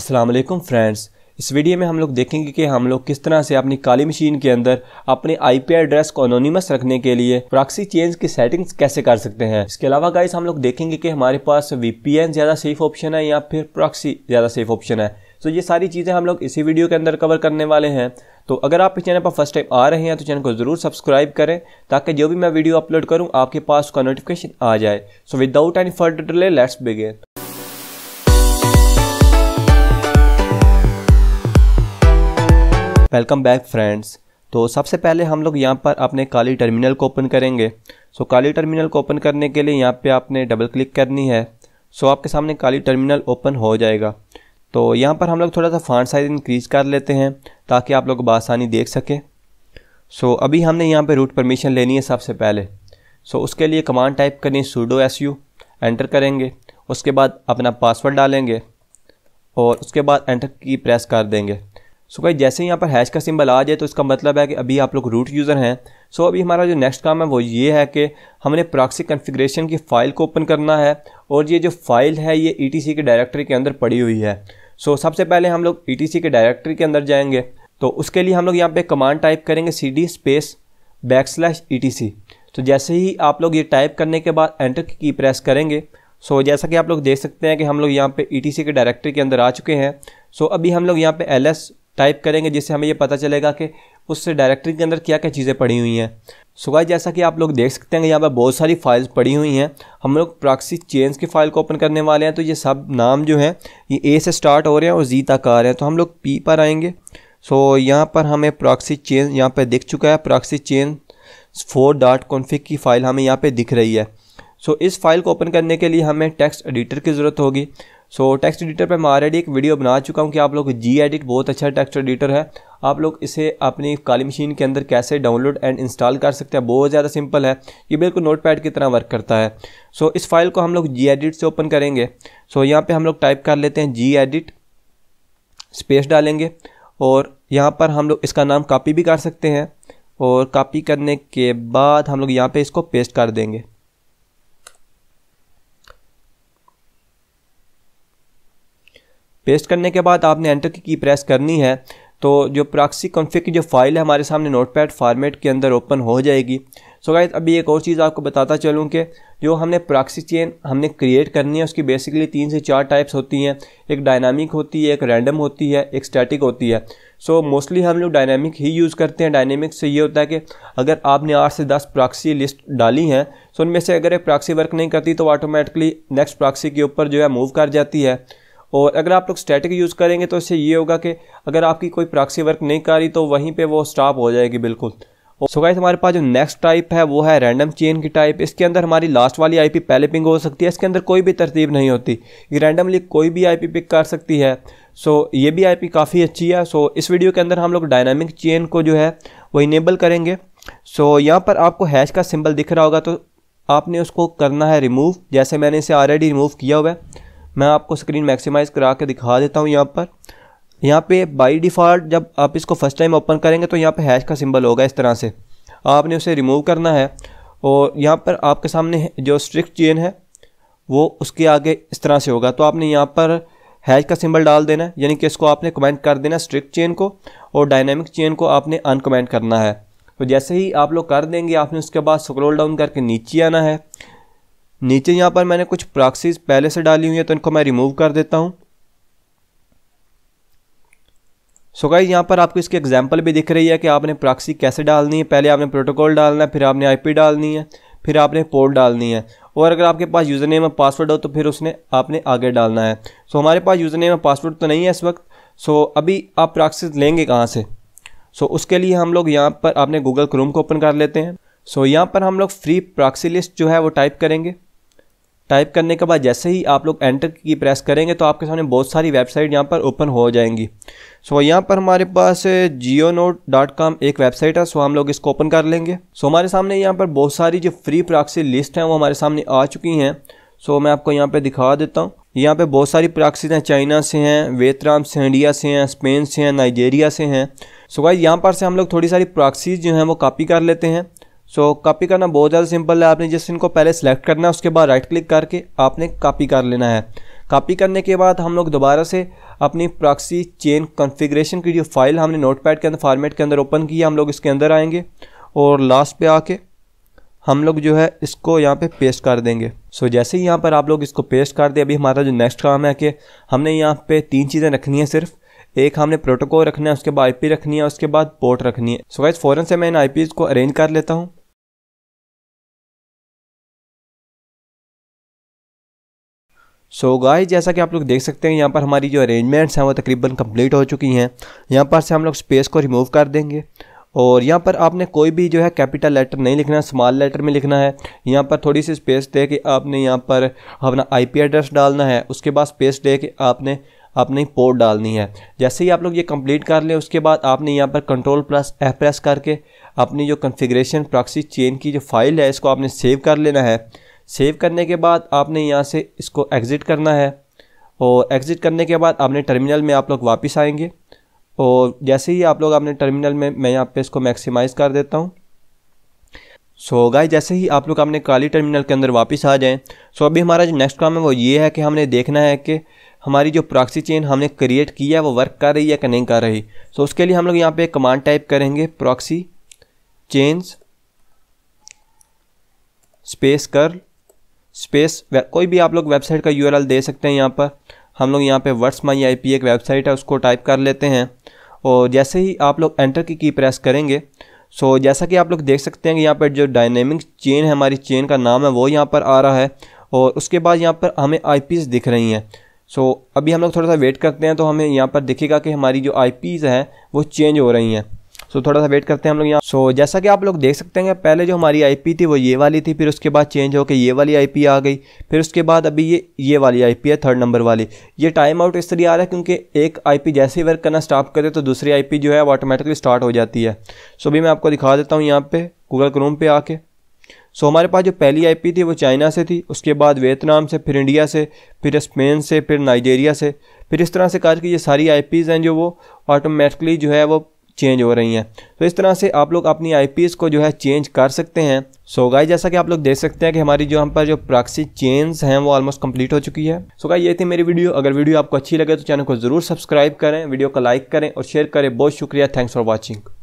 Aslam friends इस video में हम लोग देखेंगे कि हम लोग किस तरह से अपनी काली मशीन के अंदर अपने आईपी एड्रेस को अनोनिमस रखने के लिए प्रॉक्सी चेंज की सेटिंग्स कैसे कर सकते हैं इसके अलावा गाइस हम लोग देखेंगे कि हमारे पास वीपीएन ज़्यादा सेफ ऑप्शन है या फिर प्रॉक्सी ज़्यादा सेफ ऑप्शन है तो ये सारी चीज़ें हम लोग इसी वीडियो के अंदर कवर करने वाले हैं तो अगर आप इस चैनल पर फर्स्ट टाइम आ रहे हैं तो चैनल को ज़रूर सब्सक्राइब करें ताकि जो भी मैं वीडियो अपलोड करूँ आपके पास उसका नोटिफिकेशन आ जाए so without any further delay let's begin welcome back friends तो सबसे पहले हम लोग यहाँ पर अपने काली टर्मिनल को ओपन करेंगे सो काली टर्मिनल को ओपन करने के लिए यहाँ पे आपने डबल क्लिक करनी है सो आपके सामने काली टर्मिनल ओपन हो जाएगा तो यहाँ पर हम लोग थोड़ा सा फॉन्ट साइज इंक्रीज कर लेते हैं ताकि आप लोग बसानी देख सकें सो अभी हमने यहाँ पर रूट परमिशन लेनी है सबसे पहले सो उसके लिए कमांड टाइप करनी सूडो एस यू एंटर करेंगे उसके बाद अपना पासवर्ड डालेंगे और उसके बाद एंटर की प्रेस कर देंगे सो भाई जैसे यहाँ पर हैश का सिंबल आ जाए तो इसका मतलब है कि अभी आप लोग रूट यूज़र हैं सो अभी हमारा जो नेक्स्ट काम है वो ये है कि हमने प्रॉक्सी कन्फिग्रेशन की फ़ाइल को ओपन करना है और ये जो फाइल है ये ई के डायरेक्टरी के अंदर पड़ी हुई है सो सबसे पहले हम लोग ई के डायरेक्टरी के अंदर जाएंगे तो उसके लिए हम लोग यहाँ पर कमांड टाइप करेंगे C D space back slash E T C तो जैसे ही आप लोग ये टाइप करने के बाद एंटर की की प्रेस करेंगे सो so, जैसा कि आप लोग देख सकते हैं कि हम लोग यहाँ पे ई टी सी के डायरेक्टरी के अंदर आ चुके हैं सो so, अभी हम लोग यहाँ पे एल एस टाइप करेंगे जिससे हमें ये पता चलेगा कि उस डायरेक्टरी के अंदर क्या क्या चीज़ें पड़ी हुई हैं सुबह जैसा कि आप लोग देख सकते हैं यहाँ पर बहुत सारी फाइल्स पड़ी हुई हैं हम लोग प्रॉक्सी चेंज की फ़ाइल को ओपन करने वाले हैं तो ये सब नाम जो हैं ये ए से स्टार्ट हो रहे हैं और जी तक आ रहे हैं तो हम लोग पी पर आएंगे सो so, यहाँ पर हमें प्रॉक्सी चेन यहाँ पर दिख चुका है proxy chain four dot config की फ़ाइल हमें यहाँ पर दिख रही है सो so, इस फाइल को ओपन करने के लिए हमें टेक्स्ट एडिटर की ज़रूरत होगी सो टेक्स्ट एडिटर पर मैं ऑलरेडी एक वीडियो बना चुका हूँ कि आप लोग जी एडिट बहुत अच्छा टेक्स्ट एडिटर है आप लोग इसे अपनी काली मशीन के अंदर कैसे डाउनलोड एंड इंस्टॉल कर सकते हैं बहुत ज़्यादा सिंपल है ये बिल्कुल नोटपैड की तरह वर्क करता है सो so, इस फाइल को हम लोग जी एडिट से ओपन करेंगे सो so, यहाँ पे हम लोग टाइप कर लेते हैं जी एडिट स्पेस डालेंगे और यहाँ पर हम लोग इसका नाम कापी भी कर सकते हैं और कापी करने के बाद हम लोग यहाँ पर इसको पेस्ट कर देंगे पेस्ट करने के बाद आपने एंटर की प्रेस करनी है तो जो प्राक्सी कॉन्फ़िग की जो फाइल है हमारे सामने नोटपैड फॉर्मेट के अंदर ओपन हो जाएगी सो so गाइज अभी एक और चीज़ आपको बताता चलूँ कि जो हमने प्राक्सी चेन हमने क्रिएट करनी है उसकी बेसिकली तीन से चार टाइप्स होती हैं एक डायनामिक होती है एक रैंडम होती है एक स्टैटिक होती है सो so, मोस्टली हम लोग डायनामिक ही यूज़ करते हैं डायनामिक से ये होता है कि अगर आपने आठ से दस प्राक्सी लिस्ट डाली हैं सो so उनमें से अगर एक प्राक्सी वर्क नहीं करती तो ऑटोमेटिकली नेक्स्ट प्राक्सी के ऊपर जो है मूव कर जाती है और अगर आप लोग स्टैटिक यूज़ करेंगे तो इससे ये होगा कि अगर आपकी कोई प्राक्सी वर्क नहीं कर रही तो वहीं पर वो स्टॉप हो जाएगी बिल्कुल सो गाइस हमारे पास जो नेक्स्ट टाइप है वो है रैंडम चेन की टाइप इसके अंदर हमारी लास्ट वाली आईपी पहले पिंग हो सकती है इसके अंदर कोई भी तरतीब नहीं होती ये रैंडमली कोई भी आईपी पिक कर सकती है सो ये भी आईपी काफ़ी अच्छी है सो इस वीडियो के अंदर हम लोग डायनामिक चेन को जो है वो इनेबल करेंगे सो यहाँ पर आपको हैश का सिम्बल दिख रहा होगा तो आपने उसको करना है रिमूव जैसे मैंने इसे ऑलरेडी रिमूव किया हुआ है मैं आपको स्क्रीन मैक्सिमाइज़ करा के दिखा देता हूँ यहाँ पर यहाँ पे बाय डिफ़ॉल्ट जब आप इसको फर्स्ट टाइम ओपन करेंगे तो यहाँ पे हैश का सिंबल होगा इस तरह से आपने उसे रिमूव करना है और यहाँ पर आपके सामने जो स्ट्रिक्ट चेन है वो उसके आगे इस तरह से होगा तो आपने यहाँ पर हैश का सिंबल डाल देना है यानी कि इसको आपने कमेंट कर देना स्ट्रिक्ट चेन को और डायनामिक चेन को आपने अनकमेंट करना है तो जैसे ही आप लोग कर देंगे आपने उसके बाद स्क्रोल डाउन करके नीचे आना है नीचे यहाँ पर मैंने कुछ प्रॉक्सीज पहले से डाली हुई है तो इनको मैं रिमूव कर देता हूँ सो so गाइज यहाँ पर आपको इसकी एग्जाम्पल भी दिख रही है कि आपने प्रॉक्सी कैसे डालनी है पहले आपने प्रोटोकॉल डालना है फिर आपने आईपी डालनी है फिर आपने पोर्ट डालनी है और अगर आपके पास यूज़र नेम और पासवर्ड हो तो फिर उसने आपने आगे डालना है सो so, हमारे पास यूज़र नेम और पासवर्ड तो नहीं है इस वक्त सो so, अभी आप प्रॉक्सीज लेंगे कहाँ से सो so, उसके लिए हम लोग यहाँ पर आपने गूगल क्रोम को ओपन कर लेते हैं सो so, यहाँ पर हम लोग फ्री प्रॉक्सी लिस्ट जो है वो टाइप करेंगे टाइप करने के बाद जैसे ही आप लोग एंटर की प्रेस करेंगे तो आपके सामने बहुत सारी वेबसाइट यहाँ पर ओपन हो जाएंगी सो so, यहाँ पर हमारे पास जियो नोट डॉट कॉम एक वेबसाइट है सो so हम लोग इसको ओपन कर लेंगे सो so, हमारे सामने यहाँ पर बहुत सारी जो फ्री प्रॉक्सी लिस्ट हैं वो हमारे सामने आ चुकी हैं सो so, मैं आपको यहाँ पर दिखा देता हूँ यहाँ पर बहुत सारी प्राक्सीज हैं चाइना से हैं वेतराम से इंडिया से हैं स्पेन से हैं नाइजेरिया से हैं सो so भाई यहाँ पर से हम लोग थोड़ी सारी प्राक्सीज जो हैं वो कापी कर लेते हैं सो so, कॉपी करना बहुत ज़्यादा सिंपल है आपने जिस इनको पहले सेलेक्ट करना है उसके बाद राइट क्लिक करके आपने कॉपी कर लेना है कॉपी करने के बाद हम लोग दोबारा से अपनी प्रॉक्सी चेन कॉन्फ़िगरेशन की जो फाइल हमने नोटपैड के अंदर फॉर्मेट के अंदर ओपन की हम लोग इसके अंदर आएंगे और लास्ट पे आके हम लोग जो है इसको यहाँ पे पेस्ट कर देंगे सो so, जैसे ही यहाँ पर आप लोग इसको पेस्ट कर दें अभी हमारा जो नेक्स्ट काम है कि हमने यहाँ पर तीन चीज़ें रखनी है सिर्फ एक हमने प्रोटोकॉल रखना है उसके बाद आईपी रखनी है उसके बाद पोर्ट रखनी है सो so, गाइज फ़ौरन से मैं इन आईपीज़ को अरेंज कर लेता हूँ सो so गाइस जैसा कि आप लोग देख सकते हैं यहाँ पर हमारी जो अरेंजमेंट्स हैं वो तकरीबन कंप्लीट हो चुकी हैं यहाँ पर से हम लोग स्पेस को रिमूव कर देंगे और यहाँ पर आपने कोई भी जो है कैपिटल लेटर नहीं लिखना है स्मॉल लेटर में लिखना है यहाँ पर थोड़ी सी स्पेस दे के आपने यहाँ पर अपना आईपी एड्रेस डालना है उसके बाद स्पेस दे के आपने अपनी पोर्ट डालनी है जैसे ही आप लोग ये कंप्लीट कर लें उसके बाद आपने यहाँ पर कंट्रोल प्लस एफ प्रेस करके अपनी जो कन्फिग्रेशन प्रॉक्सी चेन की जो फाइल है इसको आपने सेव कर लेना है सेव करने के बाद आपने यहाँ से इसको एग्ज़िट करना है और एग्ज़िट करने के बाद आपने टर्मिनल में आप लोग वापस आएंगे और जैसे ही आप लोग आपने टर्मिनल में मैं यहाँ पे इसको मैक्सिमाइज़ कर देता हूँ सो so गाय जैसे ही आप लोग अपने काली टर्मिनल के अंदर वापस आ जाएँ सो so अभी हमारा जो नेक्स्ट काम है वो ये है कि हमने देखना है कि हमारी जो प्रॉक्सी चेन हमने क्रिएट की है वो वर्क कर रही है कि नहीं कर रही सो so उसके लिए हम लोग यहाँ पे कमांड टाइप करेंगे proxy chains space curl space कोई भी आप लोग वेबसाइट का यू दे सकते हैं यहाँ पर हम लोग यहाँ पे वर्ड्स माई आई एक वेबसाइट है उसको टाइप कर लेते हैं और जैसे ही आप लोग एंटर की की प्रेस करेंगे सो so, जैसा कि आप लोग देख सकते हैं कि यहाँ पर जो डायनेमिक चेन है हमारी चेन का नाम है वो यहाँ पर आ रहा है और उसके बाद यहाँ पर हमें आई दिख रही हैं सो so, अभी हम लोग थोड़ा सा वेट करते हैं तो हमें यहाँ पर दिखेगा कि हमारी जो आई हैं वो चेंज हो रही हैं सो थोड़ा सा वेट करते हैं हम लोग यहाँ सो जैसा कि आप लोग देख सकते हैं पहले जो हमारी आई थी वो ये वाली थी फिर उसके बाद चेंज होकर ये वाली आई आ गई फिर उसके बाद अभी ये ये वाली आई है थर्ड नंबर वाली ये टाइम आउट इसलिए आ रहा है क्योंकि एक आई जैसे ही वर्क करना स्टॉप करे तो दूसरी आई जो है वो ऑटोमेटिकली स्टार्ट हो जाती है सो अभी मैं आपको दिखा देता हूँ यहाँ पर गूगल क्रोम पर आके सो so, हमारे पास जो पहली आईपी थी वो चाइना से थी उसके बाद वियतनाम से फिर इंडिया से फिर स्पेन से फिर नाइजेरिया से फिर इस तरह से कहा कि ये सारी आईपीज़ हैं जो वो ऑटोमेटिकली जो है वो चेंज हो रही हैं तो इस तरह से आप लोग अपनी आई को जो है चेंज कर सकते हैं सो so गाइस जैसा कि आप लोग देख सकते हैं कि हमारी जो हम पर जो प्राक्सी चेंज हैं वो ऑलमोस्ट कंप्लीट हो चुकी है सो so गाइस ये थी मेरी वीडियो अगर वीडियो आपको अच्छी लगे तो चैनल को ज़रूर सब्सक्राइब करें वीडियो को लाइक करें और शेयर करें बहुत शुक्रिया थैंक्स फॉर वॉचिंग